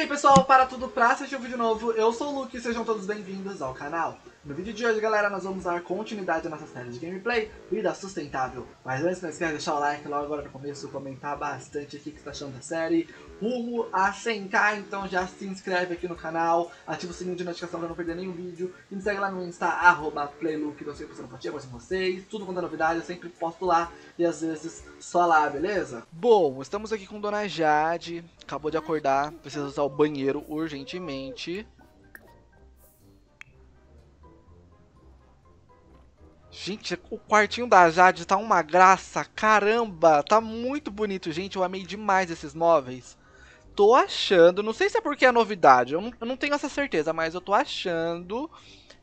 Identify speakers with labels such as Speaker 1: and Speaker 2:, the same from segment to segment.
Speaker 1: aí pessoal, para tudo pra assistir o vídeo novo, eu sou o Luke e sejam todos bem-vindos ao canal. No vídeo de hoje, galera, nós vamos dar continuidade à nossa série de gameplay Vida Sustentável. Mas antes, não esquece de deixar o like logo agora no começo, comentar bastante aqui o que você tá achando da série, rumo a 100k, então já se inscreve aqui no canal, ativa o sininho de notificação para não perder nenhum vídeo, e me segue lá no Insta, arroba playlook, eu sempre postando fotinha, com vocês, tudo quanto é novidade, eu sempre posto lá, e às vezes só lá, beleza? Bom, estamos aqui com Dona Jade, acabou de acordar, precisa usar o banheiro urgentemente. Gente, o quartinho da Jade tá uma graça, caramba, tá muito bonito, gente, eu amei demais esses móveis tô achando, não sei se é porque é novidade, eu não, eu não tenho essa certeza, mas eu tô achando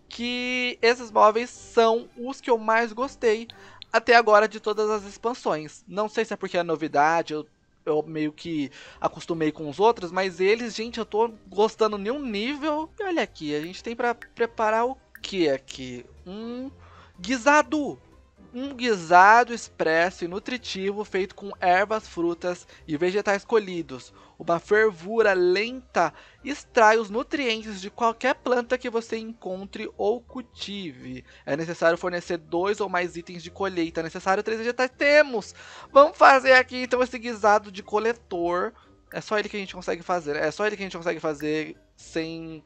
Speaker 1: que esses móveis são os que eu mais gostei até agora de todas as expansões. Não sei se é porque é novidade, eu, eu meio que acostumei com os outros, mas eles, gente, eu tô gostando de um nível. E olha aqui, a gente tem para preparar o que aqui? Um guisado! Um guisado expresso e nutritivo feito com ervas, frutas e vegetais colhidos. Uma fervura lenta extrai os nutrientes de qualquer planta que você encontre ou cultive. É necessário fornecer dois ou mais itens de colheita. É necessário três vegetais. Temos! Vamos fazer aqui então esse guisado de coletor. É só ele que a gente consegue fazer. É só ele que a gente consegue fazer sem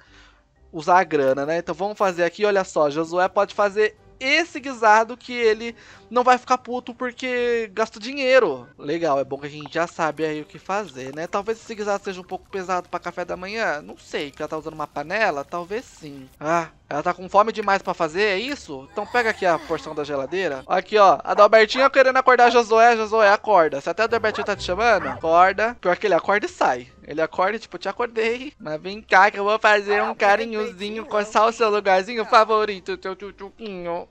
Speaker 1: usar a grana, né? Então vamos fazer aqui, olha só, Josué pode fazer esse guisado que ele não vai ficar puto porque gasta dinheiro. Legal, é bom que a gente já sabe aí o que fazer, né? Talvez esse guisado seja um pouco pesado para café da manhã, não sei, porque ela tá usando uma panela, talvez sim. Ah, ela tá com fome demais pra fazer, é isso? Então pega aqui a porção da geladeira. Aqui, ó. A Dalbertinha é querendo acordar a Josué. Josué, acorda. Se até a Dalbertinha tá te chamando, acorda. Pior que ele acorda e sai. Ele acorda, tipo, te acordei. Mas vem cá que eu vou fazer um carinhozinho Coçar o seu lugarzinho favorito, seu tchutchuquinho.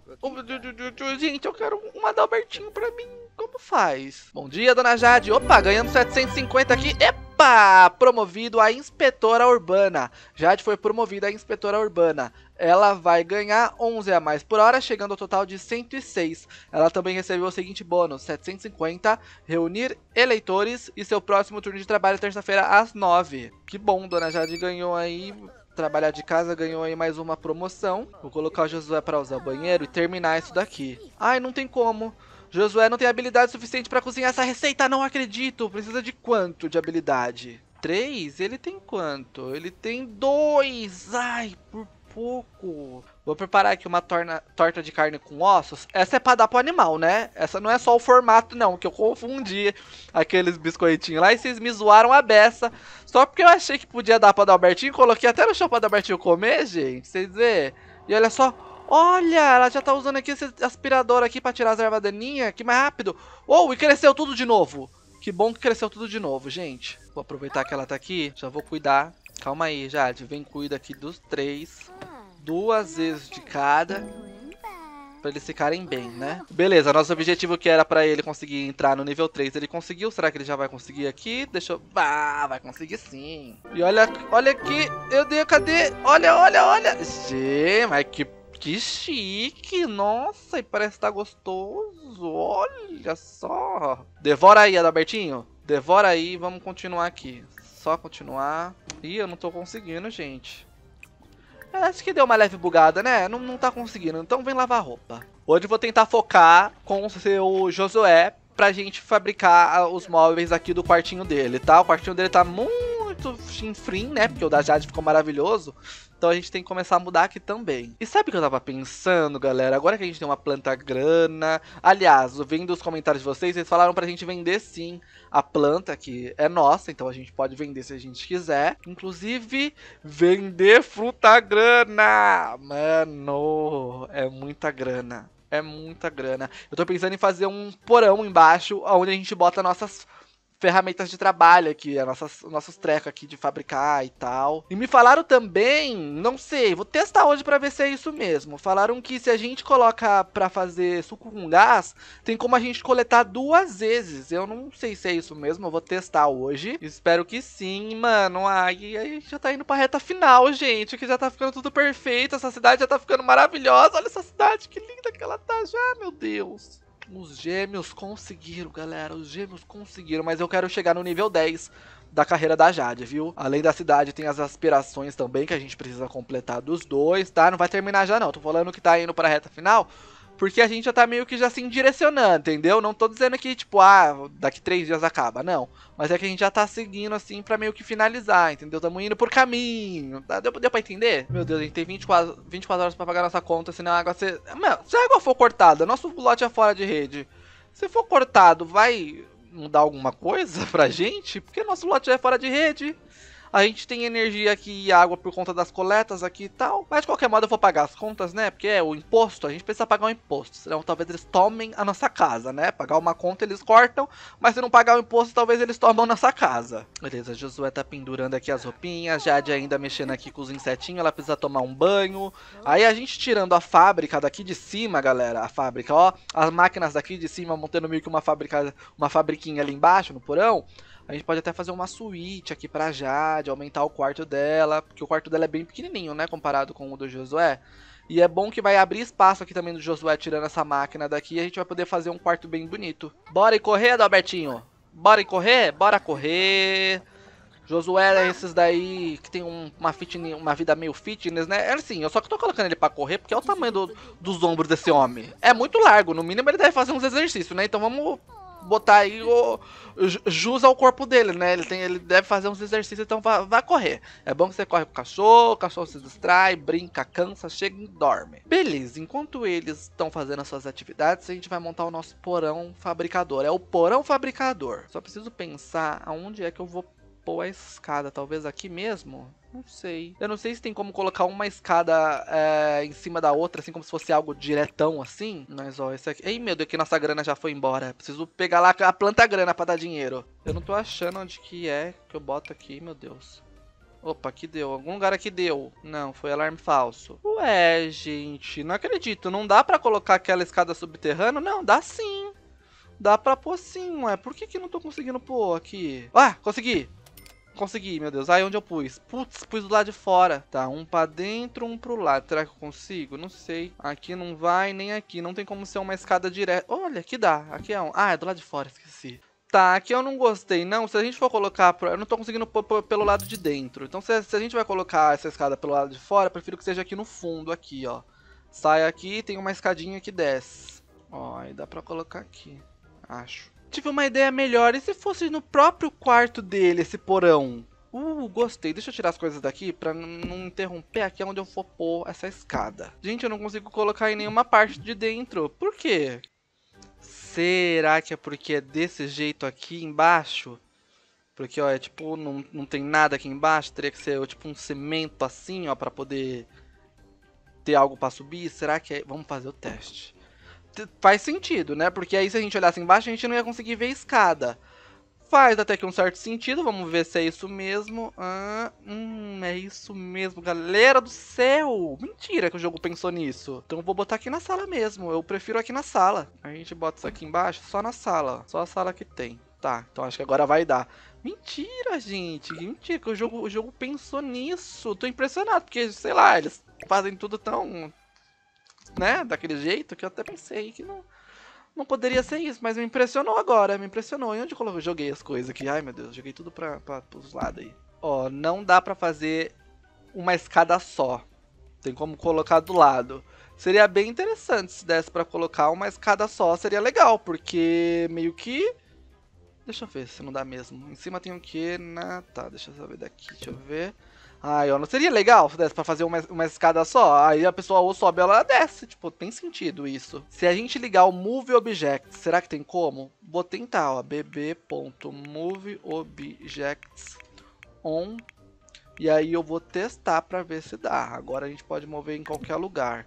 Speaker 1: Gente, eu quero uma Dalbertinho pra mim. Como faz? Bom dia, dona Jade. Opa, ganhamos 750 aqui. Epa! Promovido a inspetora urbana. Jade foi promovida a inspetora urbana ela vai ganhar 11 a mais por hora, chegando ao total de 106. Ela também recebeu o seguinte bônus: 750, reunir eleitores e seu próximo turno de trabalho é terça-feira às 9. Que bom, Dona Jade ganhou aí. Trabalhar de casa ganhou aí mais uma promoção. Vou colocar o Josué para usar o banheiro e terminar isso daqui. Ai, não tem como. Josué não tem habilidade suficiente para cozinhar essa receita, não acredito. Precisa de quanto de habilidade? 3? Ele tem quanto? Ele tem 2! Ai, por pouco. Vou preparar aqui uma torna, torta de carne com ossos. Essa é pra dar pro animal, né? Essa não é só o formato, não. Que eu confundi aqueles biscoitinhos lá e vocês me zoaram a beça. Só porque eu achei que podia dar pra Albertinho. Coloquei até no chão pra Albertinho comer, gente. Vocês vê? E olha só. Olha, ela já tá usando aqui esse aspirador aqui pra tirar as ervas daninhas. Que mais rápido. Oh, e cresceu tudo de novo. Que bom que cresceu tudo de novo, gente. Vou aproveitar que ela tá aqui. Já vou cuidar. Calma aí, Jade. Vem cuida aqui dos três duas vezes de cada para eles ficarem bem, né? Beleza, nosso objetivo que era para ele conseguir entrar no nível 3, ele conseguiu. Será que ele já vai conseguir aqui? Deixa eu... Ah, vai conseguir sim. E olha, olha aqui. Eu dei... Cadê? Olha, olha, olha. Gê, mas que, que chique. Nossa, e parece estar tá gostoso. Olha só. Devora aí, Adalbertinho. Devora aí. Vamos continuar aqui. Só continuar. Ih, eu não tô conseguindo, gente. Parece é, que deu uma leve bugada, né? Não, não tá conseguindo, então vem lavar roupa. Hoje eu vou tentar focar com o seu Josué pra gente fabricar ah, os móveis aqui do quartinho dele, tá? O quartinho dele tá muito frim, né? Porque o da Jade ficou maravilhoso. Então a gente tem que começar a mudar aqui também. E sabe o que eu tava pensando, galera? Agora que a gente tem uma planta grana. Aliás, vendo os comentários de vocês, eles falaram pra gente vender sim a planta, que é nossa, então a gente pode vender se a gente quiser. Inclusive, vender fruta grana! Mano, é muita grana. É muita grana. Eu tô pensando em fazer um porão embaixo, onde a gente bota nossas ferramentas de trabalho aqui, nossas, nossos trecos aqui de fabricar e tal. E me falaram também, não sei, vou testar hoje para ver se é isso mesmo. Falaram que se a gente coloca para fazer suco com gás, tem como a gente coletar duas vezes. Eu não sei se é isso mesmo, eu vou testar hoje. Espero que sim, mano. Ai, aí já tá indo pra reta final, gente, que já tá ficando tudo perfeito. Essa cidade já tá ficando maravilhosa. Olha essa cidade, que linda que ela tá já, meu Deus. Os gêmeos conseguiram, galera. Os gêmeos conseguiram, mas eu quero chegar no nível 10 da carreira da Jade, viu? Além da cidade, tem as aspirações também que a gente precisa completar dos dois, tá? Não vai terminar já não. Tô falando que tá indo para reta final, porque a gente já tá meio que já se assim, direcionando, entendeu? Não tô dizendo que, tipo, ah, daqui três dias acaba, não. Mas é que a gente já tá seguindo, assim, para meio que finalizar, entendeu? Tamo indo por caminho. Tá? Deu, deu pra entender? Meu Deus, a gente tem 24, 24 horas para pagar nossa conta, senão a água... Se... Mano, se a água for cortada, nosso lote é fora de rede. Se for cortado, vai mudar alguma coisa pra gente? Porque nosso lote é fora de rede. A gente tem energia aqui e água por conta das coletas aqui e tal. Mas de qualquer modo eu vou pagar as contas, né? Porque é o imposto, a gente precisa pagar o imposto. Senão talvez eles tomem a nossa casa, né? Pagar uma conta eles cortam, mas se não pagar o imposto, talvez eles tomam nossa casa. Beleza, Josué tá pendurando aqui as roupinhas, Jade ainda mexendo aqui com os insetinhos, ela precisa tomar um banho. Aí a gente tirando a fábrica daqui de cima, galera, a fábrica, ó. As máquinas daqui de cima montando meio que uma fábrica, uma fabriquinha ali embaixo, no porão. A gente pode até fazer uma suíte aqui pra Jade, aumentar o quarto dela, porque o quarto dela é bem pequenininho, né, comparado com o do Josué. E é bom que vai abrir espaço aqui também do Josué tirando essa máquina daqui e a gente vai poder fazer um quarto bem bonito. Bora e correr, Adalbertinho? Bora e correr? Bora correr! Josué é esses daí que tem um, uma, fitness, uma vida meio fitness, né? É assim, eu só que tô colocando ele pra correr porque é o tamanho do, dos ombros desse homem. É muito largo, no mínimo ele deve fazer uns exercícios, né? Então vamos botar aí o jus ao corpo dele, né? Ele, tem, ele deve fazer uns exercícios, então vá, correr. É bom que você corre com o cachorro, o cachorro se distrai, brinca, cansa, chega e dorme. Beleza, enquanto eles estão fazendo as suas atividades, a gente vai montar o nosso porão fabricador. É o porão fabricador. Só preciso pensar aonde é que eu vou pôr a escada. Talvez aqui mesmo? Não sei. Eu não sei se tem como colocar uma escada é, em cima da outra, assim, como se fosse algo diretão, assim. Mas, ó, esse aqui... Ei, meu Deus, que nossa grana já foi embora. Preciso pegar lá a planta grana pra dar dinheiro. Eu não tô achando onde que é que eu boto aqui, meu Deus. Opa, que deu. Algum lugar aqui deu. Não, foi alarme falso. Ué, gente, não acredito. Não dá pra colocar aquela escada subterrânea? Não, dá sim. Dá pra pôr sim, ué. Por que que não tô conseguindo pôr aqui? Ah, consegui! Consegui, meu Deus. Aí onde eu pus? Putz, pus do lado de fora. Tá, um pra dentro, um pro lado. Será que eu consigo? Não sei. Aqui não vai, nem aqui. Não tem como ser uma escada direta. Olha, aqui dá. Aqui é um. Ah, é do lado de fora, esqueci. Tá, aqui eu não gostei, não. Se a gente for colocar... Eu não tô conseguindo pôr pelo lado de dentro. Então, se a, gente vai colocar essa escada pelo lado de fora, prefiro que seja aqui no fundo, aqui, ó. Sai aqui, tem uma escadinha que desce. Ó, aí dá pra colocar aqui, acho tive uma ideia melhor. E se fosse no próprio quarto dele, esse porão? Uh, gostei. Deixa eu tirar as coisas daqui pra não interromper aqui onde eu for pôr essa escada. Gente, eu não consigo colocar em nenhuma parte de dentro. Por quê? Será que é porque é desse jeito aqui embaixo? Porque, ó, é tipo, não, não tem nada aqui embaixo. Teria que ser, tipo, um cimento assim, ó, pra poder ter algo pra subir. Será que é... Vamos fazer o teste faz sentido, né? Porque aí se a gente olhasse embaixo, a gente não ia conseguir ver escada. Faz até que um certo sentido, vamos ver se é isso mesmo. Ah, hum, é isso mesmo, galera do céu! Mentira que o jogo pensou nisso. Então vou botar aqui na sala mesmo, eu prefiro aqui na sala. A gente bota isso aqui embaixo, só na sala, só a sala que tem. Tá, então acho que agora vai dar. Mentira, gente, mentira que o jogo, o jogo pensou nisso. Tô impressionado, porque, sei lá, eles fazem tudo tão né, daquele jeito, que eu até pensei que não, não poderia ser isso, mas me impressionou agora, me impressionou. E onde eu joguei as coisas aqui? Ai meu Deus, joguei tudo pra, pra, pros lados aí. Ó, não dá pra fazer uma escada só. Tem como colocar do lado. Seria bem interessante se desse pra colocar uma escada só, seria legal, porque meio que. Deixa eu ver se não dá mesmo. Em cima tem o que? Na... Tá, deixa eu saber daqui, deixa eu ver. Ai, ó, não seria legal se desse pra fazer uma, uma escada só? Aí a pessoa ou sobe ela desce. Tipo, tem sentido isso. Se a gente ligar o Move Objects, será que tem como? Vou tentar, ó. bb.moveObjectsOn. on. E aí eu vou testar pra ver se dá. Agora a gente pode mover em qualquer lugar.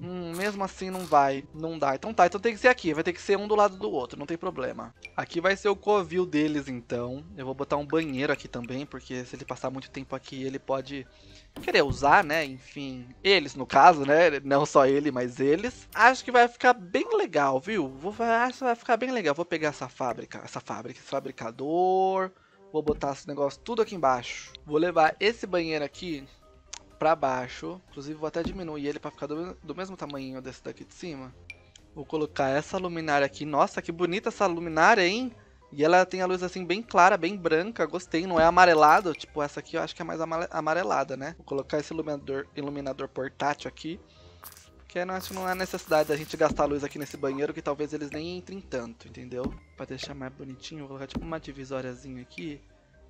Speaker 1: Hum, mesmo assim não vai, não dá. Então tá, então tem que ser aqui, vai ter que ser um do lado do outro, não tem problema. Aqui vai ser o covil deles então. Eu vou botar um banheiro aqui também, porque se ele passar muito tempo aqui, ele pode querer usar, né? Enfim, eles no caso, né? Não só ele, mas eles. Acho que vai ficar bem legal, viu? Vou, acho que vai ficar bem legal. Vou pegar essa fábrica, essa fábrica, esse fabricador. Vou botar esse negócio tudo aqui embaixo. Vou levar esse banheiro aqui pra baixo. Inclusive vou até diminuir ele pra ficar do, do mesmo tamanho desse daqui de cima. Vou colocar essa luminária aqui. Nossa, que bonita essa luminária, hein? E ela tem a luz assim bem clara, bem branca, gostei, não é amarelado, tipo essa aqui eu acho que é mais amarelada, né? Vou colocar esse iluminador, iluminador portátil aqui, porque não, acho é, que não há é necessidade da gente gastar luz aqui nesse banheiro, que talvez eles nem entrem tanto, entendeu? Pra deixar mais bonitinho, vou colocar tipo uma divisóriazinha aqui.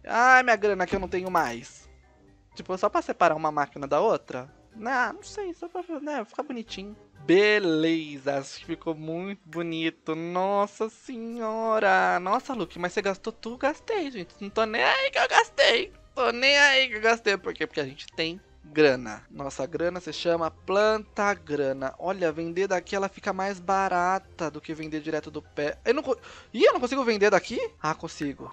Speaker 1: Ai, minha grana que eu não tenho mais. Tipo, só pra separar uma máquina da outra? Né, ah, não sei, só pra né, ficar bonitinho. Beleza, acho que ficou muito bonito. Nossa senhora! Nossa, Luke, mas você gastou tudo? Gastei, gente. Não tô nem aí que eu gastei. Tô nem aí que eu gastei. Por quê? Porque a gente tem grana. Nossa grana se chama planta grana. Olha, vender daqui ela fica mais barata do que vender direto do pé. Eu não. Ih, eu não consigo vender daqui? Ah, consigo.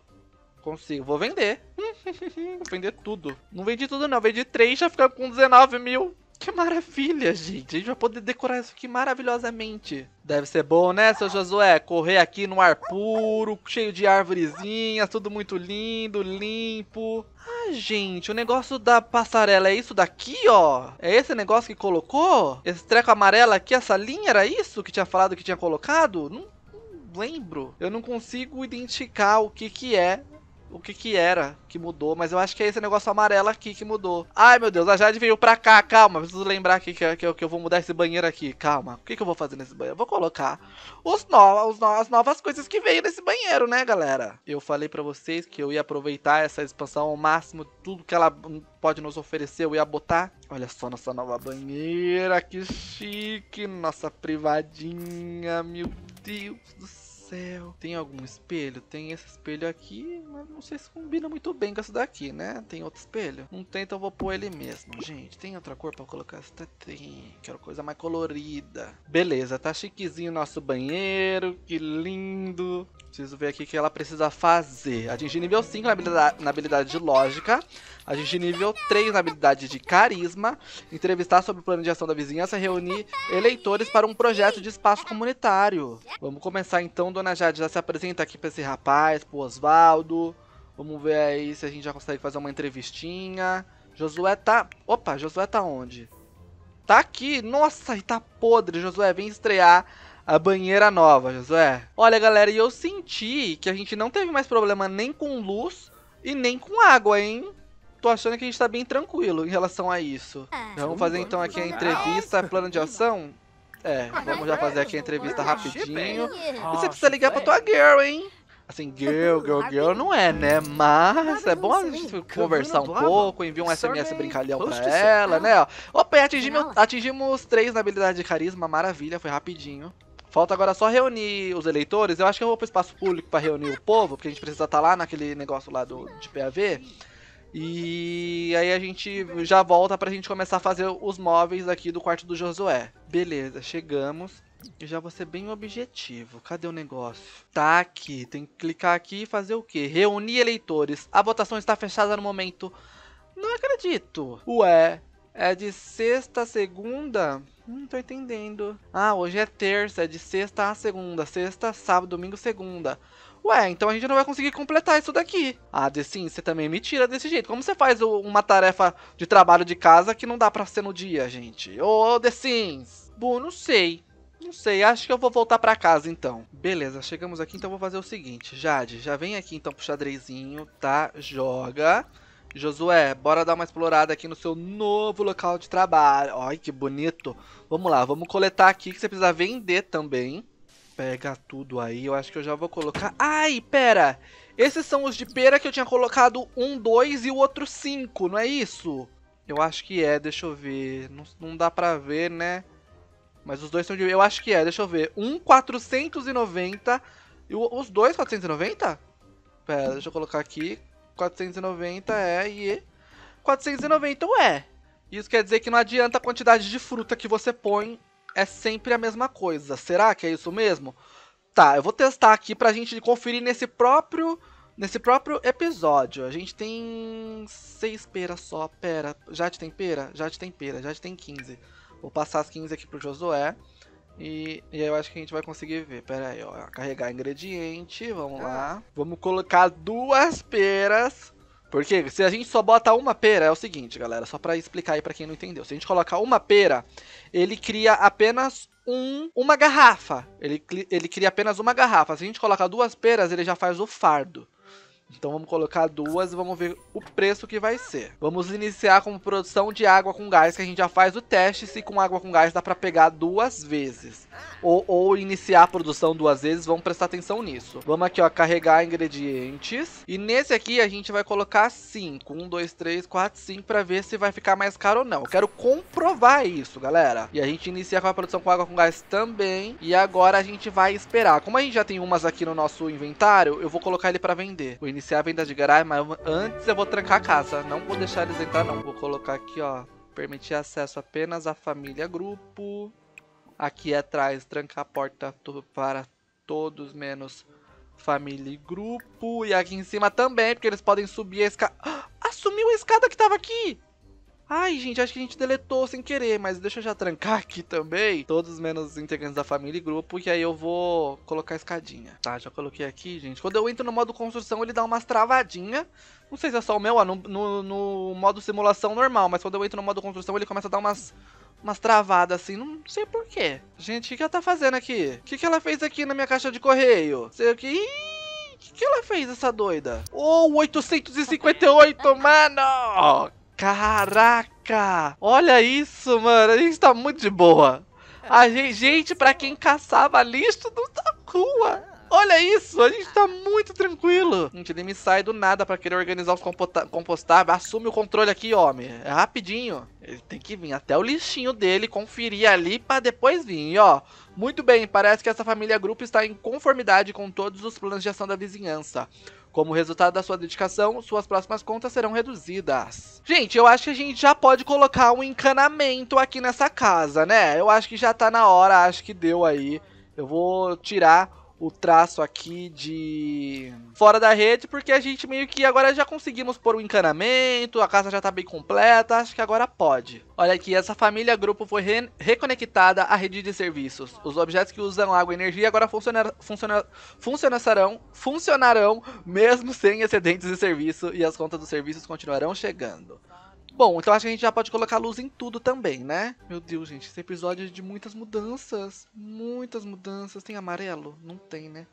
Speaker 1: Consigo. Vou vender. vou vender tudo. Não vendi tudo, não. Vendi três, já fica com 19 mil. Que maravilha, gente. A gente vai poder decorar isso aqui maravilhosamente. Deve ser bom, né, seu Josué? Correr aqui no ar puro, cheio de árvorezinhas, tudo muito lindo, limpo. Ah, gente, o negócio da passarela é isso daqui, ó? É esse negócio que colocou? Esse treco amarelo aqui, essa linha, era isso que tinha falado que tinha colocado? Não, não lembro. Eu não consigo identificar o que que é o que que era que mudou, mas eu acho que é esse negócio amarelo aqui que mudou. Ai, meu Deus, a Jade veio pra cá, calma, preciso lembrar aqui que, que, que eu vou mudar esse banheiro aqui, calma. O que que eu vou fazer nesse banheiro? Eu vou colocar os no, os no, as novas coisas que veio nesse banheiro, né, galera? Eu falei pra vocês que eu ia aproveitar essa expansão ao máximo, tudo que ela pode nos oferecer, eu ia botar. Olha só nossa nova banheira, que chique, nossa privadinha, meu Deus do céu céu, tem algum espelho? Tem esse espelho aqui, mas não sei se combina muito bem com esse daqui, né? Tem outro espelho? Não tem, então vou pôr ele mesmo. Gente, tem outra cor pra colocar? Até tem. Quero coisa mais colorida. Beleza, tá chiquezinho o nosso banheiro. Que lindo. Preciso ver aqui o que ela precisa fazer. Atingir nível 5 na habilidade, na habilidade de lógica. A gente nível 3 na habilidade de carisma, entrevistar sobre o plano de ação da vizinhança, reunir eleitores para um projeto de espaço comunitário. Vamos começar então, dona Jade, já se apresenta aqui para esse rapaz, pro Osvaldo. Vamos ver aí se a gente já consegue fazer uma entrevistinha. Josué tá. Opa, Josué tá onde? Tá aqui! Nossa, e tá podre! Josué, vem estrear a banheira nova, Josué. Olha, galera, e eu senti que a gente não teve mais problema nem com luz e nem com água, hein? tô achando que a gente tá bem tranquilo em relação a isso. É. Vamos fazer então aqui a entrevista, é plano de ação? É, é vamos já fazer aqui a entrevista rapidinho. E você precisa ligar pra tua girl, hein? Assim, girl, girl, girl não é, né? Mas é bom a gente conversar um pouco, enviar um SMS brincalhão pra ela, né? Opa, atingimos, atingimos três na habilidade de carisma, maravilha, foi rapidinho. Falta agora só reunir os eleitores. Eu acho que eu vou pro espaço público pra reunir o povo, porque a gente precisa estar tá lá naquele negócio lá do, de PAV. E aí a gente já volta pra gente começar a fazer os móveis aqui do quarto do Josué. Beleza, chegamos. Eu já vou ser bem objetivo. Cadê o negócio? Tá aqui. Tem que clicar aqui e fazer o quê? Reunir eleitores. A votação está fechada no momento. Não acredito. Ué, é de sexta a segunda? Não tô entendendo. Ah, hoje é terça. É de sexta a segunda. Sexta, sábado, domingo, segunda. Ué, então a gente não vai conseguir completar isso daqui. Ah, The Sims, você também me tira desse jeito. Como você faz uma tarefa de trabalho de casa que não dá pra ser no dia, gente? Ô, oh, The Sims! Bom, não sei. Não sei, acho que eu vou voltar pra casa então. Beleza, chegamos aqui, então vou fazer o seguinte. Jade, já vem aqui então pro xadrezinho, tá? Joga. Josué, bora dar uma explorada aqui no seu novo local de trabalho. Ai, que bonito. Vamos lá, vamos coletar aqui que você precisa vender também pega tudo aí. Eu acho que eu já vou colocar... Ai, pera! Esses são os de pera que eu tinha colocado um, dois e o outro cinco, não é isso? Eu acho que é, deixa eu ver. Não, não dá pra ver, né? Mas os dois são de... Eu acho que é, deixa eu ver. Um, 490... E os dois, 490? Pera, deixa eu colocar aqui. 490 é e... 490 é. Isso quer dizer que não adianta a quantidade de fruta que você põe é sempre a mesma coisa. Será que é isso mesmo? Tá, eu vou testar aqui pra gente conferir nesse próprio nesse próprio episódio. A gente tem seis peras só. Pera, já te tem pera? Já te tem pera, já te tem 15. Vou passar as 15 aqui pro Josué. E, e aí eu acho que a gente vai conseguir ver. Pera aí, ó. Carregar ingrediente, vamos ah. lá. Vamos colocar duas peras porque se a gente só bota uma pera, é o seguinte, galera, só para explicar aí para quem não entendeu. Se a gente colocar uma pera, ele cria apenas um, uma garrafa. Ele, ele cria apenas uma garrafa. Se a gente colocar duas peras, ele já faz o fardo. Então vamos colocar duas e vamos ver o preço que vai ser. Vamos iniciar com produção de água com gás, que a gente já faz o teste se com água com gás dá para pegar duas vezes. Ou, ou, iniciar a produção duas vezes, vamos prestar atenção nisso. Vamos aqui, ó, carregar ingredientes. E nesse aqui a gente vai colocar cinco, um, dois, três, quatro, cinco para ver se vai ficar mais caro ou não. Eu quero comprovar isso, galera. E a gente inicia com a produção com água com gás também. E agora a gente vai esperar. Como a gente já tem umas aqui no nosso inventário, eu vou colocar ele para vender. O iniciar a venda de garagem, mas antes eu vou trancar a casa. Não vou deixar eles entrar, não. Vou colocar aqui, ó. Permitir acesso apenas à família grupo. Aqui atrás, trancar a porta para todos, menos família e grupo. E aqui em cima também, porque eles podem subir a escada. Ah, assumiu a escada que tava aqui! Ai, gente, acho que a gente deletou sem querer, mas deixa eu já trancar aqui também. Todos menos os integrantes da família e grupo, que aí eu vou colocar a escadinha. Tá, já coloquei aqui, gente. Quando eu entro no modo construção, ele dá umas travadinhas. Não sei se é só o meu, ó, no, no, no modo simulação normal, mas quando eu entro no modo construção, ele começa a dar umas umas travadas assim, não sei porquê. Gente, o que, que, ela tá fazendo aqui? O que, que, ela fez aqui na minha caixa de correio? Sei o que. O que, que ela fez, essa doida? Oh, 858, mano! Caraca! Olha isso, mano. A gente tá muito de boa. A gente, gente pra quem caçava lixo não tá rua. Olha isso, a gente tá muito tranquilo. Gente, ele me sai do nada para querer organizar os compostáveis. Assume o controle aqui, homem. É rapidinho. Ele tem que vir até o lixinho dele, conferir ali para depois vir, ó. Muito bem, parece que essa família grupo está em conformidade com todos os planos de ação da vizinhança. Como resultado da sua dedicação, suas próximas contas serão reduzidas. Gente, eu acho que a gente já pode colocar um encanamento aqui nessa casa, né? Eu acho que já tá na hora, acho que deu aí. Eu vou tirar o traço aqui de fora da rede, porque a gente meio que agora já conseguimos pôr o encanamento, a casa já tá bem completa, acho que agora pode. Olha aqui, essa família grupo foi re reconectada à rede de serviços. Os objetos que usam água e energia agora funcionar, funcionar, funcionarão, funcionarão mesmo sem excedentes de serviço e as contas dos serviços continuarão chegando. Bom, então acho que a gente já pode colocar luz em tudo também, né? Meu Deus, gente, esse episódio é de muitas mudanças. Muitas mudanças. Tem amarelo? Não tem, né?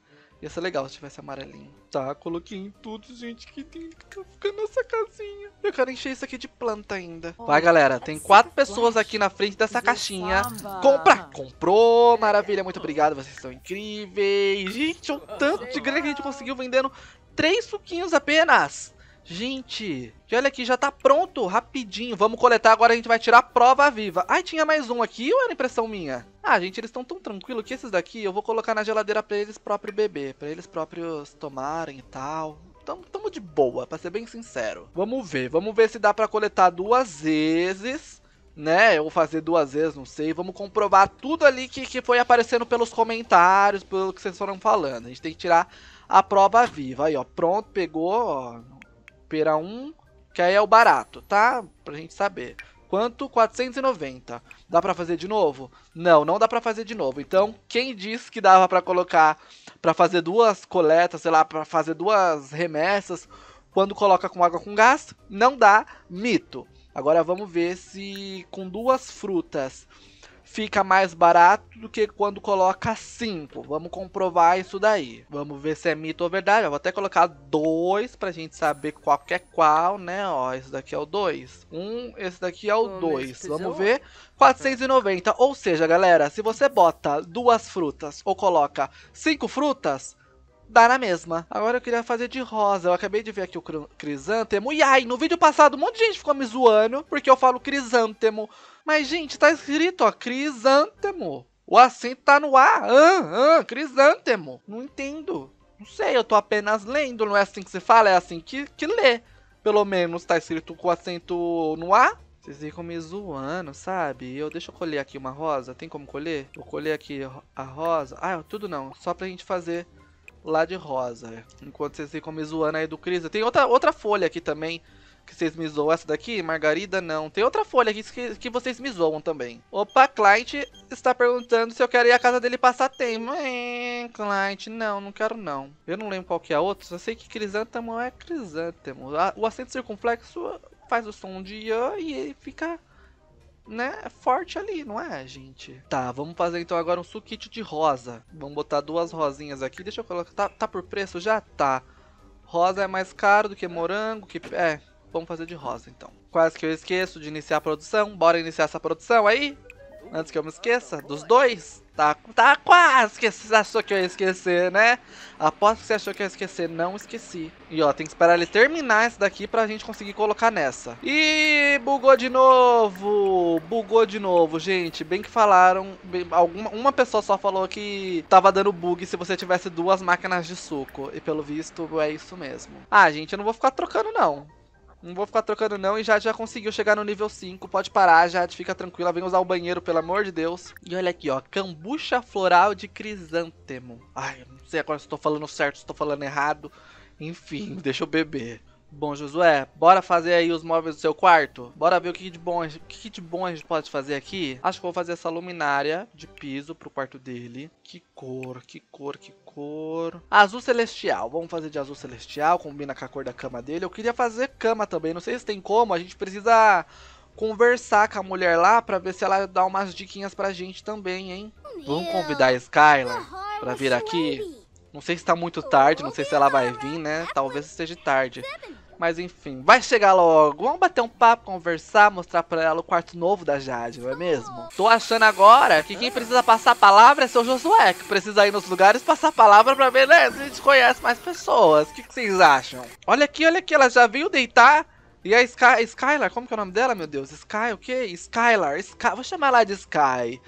Speaker 1: Ia ser legal se tivesse amarelinho. Tá, coloquei em tudo, gente, que tem que tá ficar nessa casinha. Eu quero encher isso aqui de planta ainda. Vai, galera, tem quatro pessoas aqui na frente dessa caixinha. Compra! Comprou, maravilha, muito obrigado, vocês são incríveis. Gente, é tanto de grana que a gente conseguiu vendendo três suquinhos apenas. Gente, que olha aqui, já tá pronto, rapidinho. Vamos coletar, agora a gente vai tirar a prova viva. Ai, tinha mais um aqui ou era impressão minha? Ah, gente, eles estão tão tranquilos que esses daqui eu vou colocar na geladeira pra eles próprios beber. Pra eles próprios tomarem e tal. Tamo, tamo de boa, pra ser bem sincero. Vamos ver, vamos ver se dá pra coletar duas vezes né? Ou fazer duas vezes, não sei. Vamos comprovar tudo ali que, que foi aparecendo pelos comentários, pelo que vocês foram falando. A gente tem que tirar a prova viva. Aí, ó, pronto, pegou, ó. Pera 1, que aí é o barato, tá? Pra gente saber. Quanto? 490. Dá pra fazer de novo? Não, não dá pra fazer de novo. Então, quem disse que dava pra colocar, pra fazer duas coletas, sei lá, pra fazer duas remessas, quando coloca com água com gás? Não dá, mito. Agora vamos ver se com duas frutas fica mais barato do que quando coloca 5. Vamos comprovar isso daí. Vamos ver se é mito ou verdade. Eu vou até colocar dois pra gente saber qual que é qual, né? Ó, esse daqui é o 2. Um, esse daqui é o 2. Vamos ver. 490. Ou seja, galera, se você bota duas frutas ou coloca cinco frutas, dá na mesma. Agora eu queria fazer de rosa. Eu acabei de ver aqui o crisântemo. E ai, no vídeo passado um monte de gente ficou me zoando porque eu falo crisântemo. Mas, gente, tá escrito, ó, crisântemo. O acento tá no ar. Ah, ah, crisântemo. Não entendo. Não sei, eu tô apenas lendo. Não é assim que se fala, é assim que, que lê. Pelo menos tá escrito com acento no ar. Vocês ficam me zoando, sabe? Eu, deixa eu colher aqui uma rosa. Tem como colher? Vou colher aqui a rosa. Ah, tudo não. Só pra gente fazer lá de rosa. Enquanto vocês ficam me zoando aí do Cris. Tem outra, outra folha aqui também que vocês me zoam. Essa daqui, Margarida, não. Tem outra folha aqui que, que vocês me zoam também. Opa, Clyde está perguntando se eu quero ir à casa dele passar tempo. É, Clyde, não, não quero não. Eu não lembro qual que é a outra, só sei que crisântamo é crisântamo. O acento circunflexo faz o som de ian e fica né, forte ali, não é, gente? Tá, vamos fazer então agora um suquite de rosa. Vamos botar duas rosinhas aqui. Deixa eu colocar. Tá, tá por preço? Já tá. Rosa é mais caro do que morango, que. É, Vamos fazer de rosa, então. Quase que eu esqueço de iniciar a produção. Bora iniciar essa produção aí? Antes que eu me esqueça, dos dois. Tá, tá quase que você achou que eu ia esquecer, né? Aposto que você achou que eu ia esquecer. Não esqueci. E ó, tem que esperar ele terminar esse daqui pra gente conseguir colocar nessa. E bugou de novo! Bugou de novo, gente. Bem que falaram... Bem, alguma, uma pessoa só falou que tava dando bug se você tivesse duas máquinas de suco. E pelo visto, é isso mesmo. Ah, gente, eu não vou ficar trocando, não. Não vou ficar trocando não. E já já conseguiu chegar no nível 5. Pode parar, já fica tranquila. Vem usar o banheiro, pelo amor de Deus. E olha aqui, ó. Cambucha floral de crisântemo. Ai, eu não sei agora se estou falando certo, se estou falando errado. Enfim, deixa eu beber. Bom, Josué, bora fazer aí os móveis do seu quarto? Bora ver o que de bom, o que de bom a gente pode fazer aqui? Acho que vou fazer essa luminária de piso pro quarto dele. Que cor, que cor, que cor. Azul celestial. Vamos fazer de azul celestial, combina com a cor da cama dele. Eu queria fazer cama também, não sei se tem como, a gente precisa conversar com a mulher lá pra ver se ela dá umas diquinhas pra gente também, hein? Vamos convidar a Skylar pra vir aqui? Não sei se tá muito tarde, não sei se ela vai vir, né? Talvez esteja tarde. Mas enfim, vai chegar logo. Vamos bater um papo, conversar, mostrar pra ela o quarto novo da Jade, não é mesmo? Tô achando agora que quem precisa passar a palavra é seu Josué, que precisa ir nos lugares passar a palavra pra ver, né? Se a gente conhece mais pessoas. O que, que, vocês acham? Olha aqui, olha aqui, ela já veio deitar. E a Sky, Skylar, como que é o nome dela, meu Deus? Sky, o quê? Skylar, Sky, vou chamar ela de Sky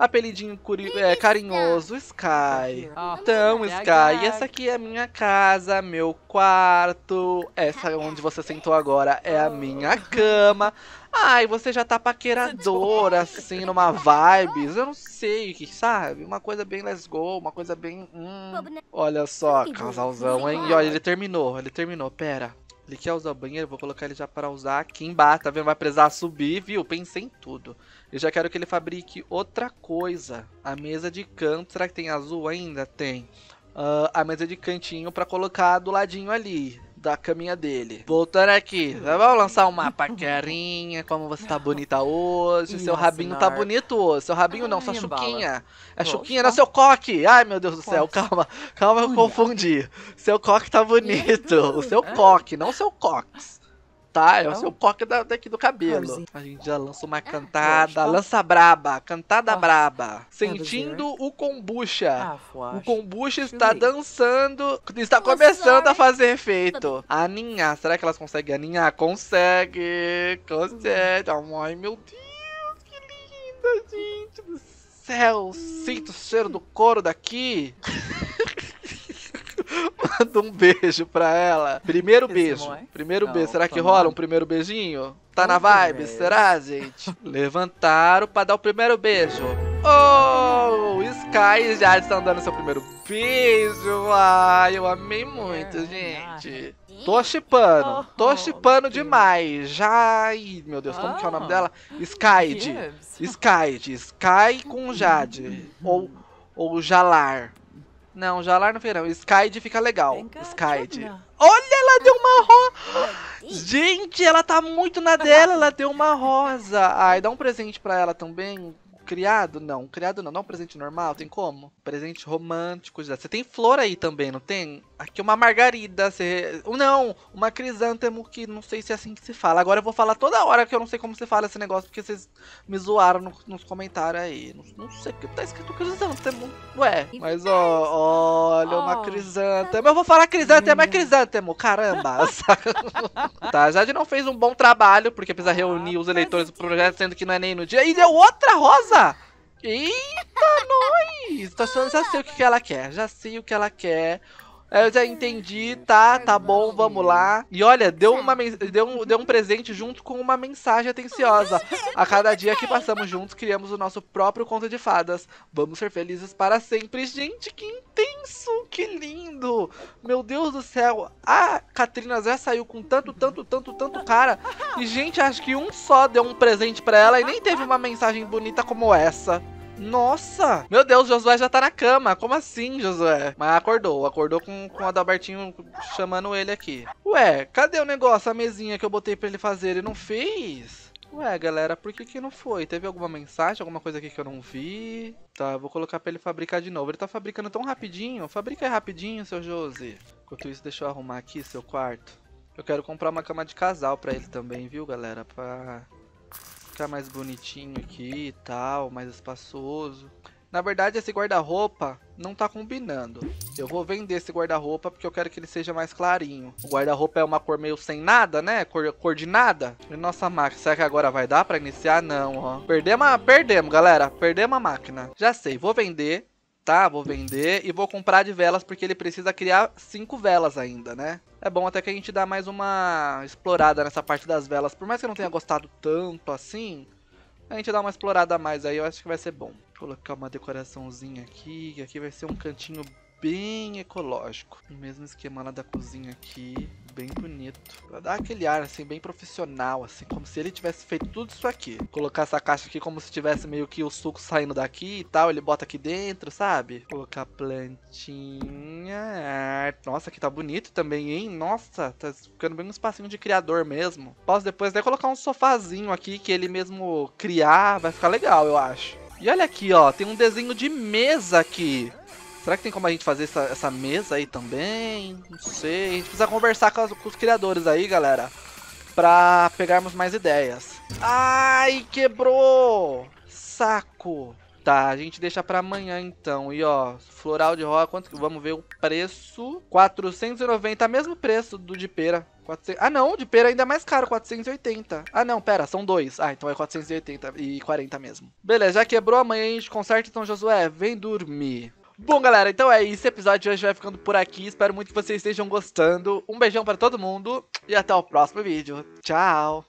Speaker 1: apelidinho é, é carinhoso, Sky. então, Sky, é essa aqui é minha casa, meu quarto. Essa onde você sentou agora é a minha cama. Ai, você já tá paqueradora, assim, numa vibes. Eu não sei, o que sabe? Uma coisa bem let's go, uma coisa bem. Hum. Né? Olha só, casalzão, hein? E olha, ele terminou, ele terminou, pera. Ele quer usar o banheiro, vou colocar ele já para usar aqui embaixo, tá vendo? Vai precisar subir, viu? Pensei em tudo. Eu já quero que ele fabrique outra coisa. A mesa de canto, será que tem azul ainda? Tem. Uh, a mesa de cantinho para colocar do ladinho ali da caminha dele. Voltando aqui, vamos lançar uma paquerinha, como você tá bonita hoje, seu rabinho tá bonito hoje, seu rabinho não, sua chuquinha. É chuquinha, não, né, seu coque! Ai, meu Deus do céu, calma, calma, eu confundi. Seu coque tá bonito, o seu coque, não seu cox tá? É o seu coque da, daqui do cabelo. A gente já lança uma é, cantada. Lança braba, cantada braba. É Sentindo o kombucha. Ah, o kombucha está dançando, está começando a fazer efeito. Tá aninhar, será que elas conseguem aninhar? Consegue, consegue. Hum. Ai, meu Deus, que linda, gente do céu. Hum. Sinto o cheiro do couro daqui. manda um beijo pra ela. Primeiro Esse beijo. primeiro não, beijo. Será que rola um primeiro beijinho? Tá na vibe, será, gente? Levantaram pra dar o primeiro beijo. Oh, Sky Jade estão dando seu primeiro beijo. Ai, eu amei muito, é, gente. Tô chipando, tô oh, chipando demais. Jai, meu Deus, como que é o nome oh, dela? Skyde. Skyde, Sky com Jade. Ou, ou Jalar. Não, Jalar no verão. Skyde fica legal. Skyde. Olha, ela deu uma rosa. Gente, ela tá muito na dela. Ela deu uma rosa. Ai, dá um presente pra ela também criado? Não, criado não. Não é um presente normal, tem como? Presente romântico. Já. Você tem flor aí também, não tem? Aqui uma margarida. Você... Não, uma crisântemo que não sei se é assim que se fala. Agora eu vou falar toda hora que eu não sei como se fala esse negócio, porque vocês me zoaram no, nos comentários aí. Não, não sei que tá escrito crisântemo. Ué, mas ó, olha, oh. uma crisântemo. Eu vou falar crisântemo, é hum. crisântemo. Caramba, tá, já não fez um bom trabalho, porque precisa ah, reunir os eleitores do projeto, sendo que não é nem no dia. E deu outra rosa! Eita! Eita, nós! Tô achando, já sei o que, que ela quer. Já sei o que ela quer. Eu já entendi, tá, tá bom, vamos lá. E olha, deu, uma, deu, um, deu um presente junto com uma mensagem atenciosa. A cada dia que passamos juntos, criamos o nosso próprio conto de fadas. Vamos ser felizes para sempre. Gente, que intenso, que lindo. Meu Deus do céu. A Katrina já saiu com tanto, tanto, tanto, tanto cara. E, gente, acho que um só deu um presente para ela e nem teve uma mensagem bonita como essa. Nossa! Meu Deus, Josué já tá na cama. Como assim, Josué? Mas acordou. Acordou com, com o Adalbertinho chamando ele aqui. Ué, cadê o negócio, a mesinha que eu botei pra ele fazer? Ele não fez? Ué, galera, por que que não foi? Teve alguma mensagem, alguma coisa aqui que eu não vi? Tá, vou colocar pra ele fabricar de novo. Ele tá fabricando tão rapidinho. Fabrica aí rapidinho, seu Josi. Enquanto isso, deixa eu arrumar aqui seu quarto. Eu quero comprar uma cama de casal pra ele também, viu, galera? Pra ficar tá mais bonitinho aqui e tal, mais espaçoso. Na verdade, esse guarda-roupa não tá combinando. Eu vou vender esse guarda-roupa porque eu quero que ele seja mais clarinho. O guarda-roupa é uma cor meio sem nada, né? Cor, cor de nada. E nossa máquina, será que agora vai dar pra iniciar? Não, ó. Perdemos, perdemos, galera. Perdemos a máquina. Já sei, vou vender tá, vou vender e vou comprar de velas porque ele precisa criar cinco velas ainda, né? É bom até que a gente dá mais uma explorada nessa parte das velas, por mais que eu não tenha gostado tanto assim, a gente dá uma explorada a mais aí, eu acho que vai ser bom. Vou colocar uma decoraçãozinha aqui, aqui vai ser um cantinho bem ecológico. O mesmo esquema lá da cozinha aqui, bem bonito. Pra dar aquele ar, assim, bem profissional, assim, como se ele tivesse feito tudo isso aqui. Colocar essa caixa aqui como se tivesse meio que o suco saindo daqui e tal, ele bota aqui dentro, sabe? Colocar plantinha. É. Nossa, aqui tá bonito também, hein? Nossa, tá ficando bem um espacinho de criador mesmo. Posso depois até colocar um sofazinho aqui que ele mesmo criar, vai ficar legal, eu acho. E olha aqui, ó, tem um desenho de mesa aqui. Será que tem como a gente fazer essa, essa mesa aí também? Não sei. A gente precisa conversar com, as, com os criadores aí, galera. Pra pegarmos mais ideias. Ai, quebrou! Saco! Tá, a gente deixa pra amanhã então. E ó, floral de roda, quanto que... Vamos ver o preço. 490, mesmo preço do de pera. 400... Ah não, de pera ainda é mais caro, 480. Ah não, pera, são dois. Ah, então é 480 e 40 mesmo. Beleza, já quebrou, amanhã a gente conserta. Então, Josué, vem dormir. Bom, galera, então é isso. O episódio de hoje vai ficando por aqui. Espero muito que vocês estejam gostando. Um beijão para todo mundo e até o próximo vídeo. Tchau!